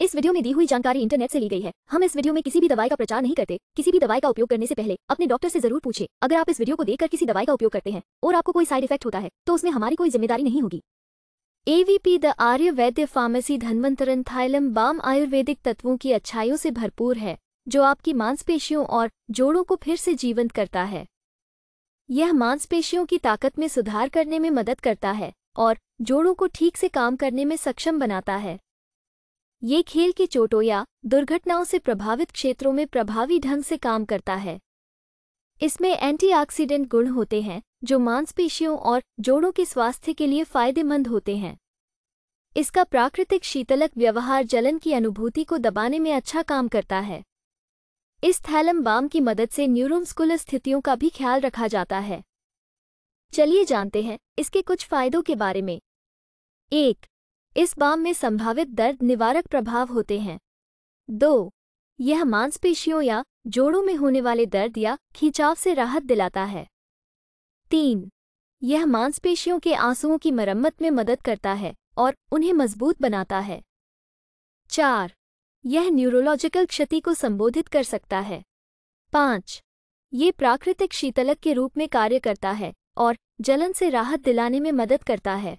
इस वीडियो में दी हुई जानकारी इंटरनेट से ली गई है हम इस वीडियो में किसी भी दवाई का प्रचार नहीं करते किसी भी दवाई का उपयोग करने से पहले अपने डॉक्टर से जरूर पूछे अगर आप इस वीडियो को देखकर किसी दवाई का उपयोग करते हैं और आपको कोई साइड इफेक्ट होता है तो उसमें हमारी कोई जिम्मेदारी नहीं होगी AVP the Arya Vaidya pharmacy Dhanwantaram thailam balm आयुर्वेदिक तत्वों की अच्छाइयों से भरपूर है जो आपकी मांसपेशियों और जोड़ों को फिर से जीवंत करता है यह मांसपेशियों की ताकत में सुधार करने में मदद करता है और जोड़ों को ठीक से काम करने में सक्षम बनाता है ये खेल की चोटों या दुर्घटनाओं से प्रभावित क्षेत्रों में प्रभावी ढंग से काम करता है इसमें एंटीऑक्सीडेंट गुण होते हैं जो मांसपेशियों और जोड़ों के स्वास्थ्य के लिए फायदेमंद होते हैं इसका प्राकृतिक शीतलक व्यवहार जलन की अनुभूति को दबाने में अच्छा काम करता है इस थैलम बाम की मदद से न्यूरोमस्कुलर स्थितियों का भी ख्याल रखा जाता है चलिए जानते हैं इसके कुछ फायदों के बारे में एक इस बाम में संभावित दर्द निवारक प्रभाव होते हैं दो यह मांसपेशियों या जोड़ों में होने वाले दर्द या खिंचाव से राहत दिलाता है तीन यह मांसपेशियों के आंसुओं की मरम्मत में मदद करता है और उन्हें मजबूत बनाता है चार यह न्यूरोलॉजिकल क्षति को संबोधित कर सकता है पाँच ये प्राकृतिक शीतलक के रूप में कार्य करता है और जलन से राहत दिलाने में मदद करता है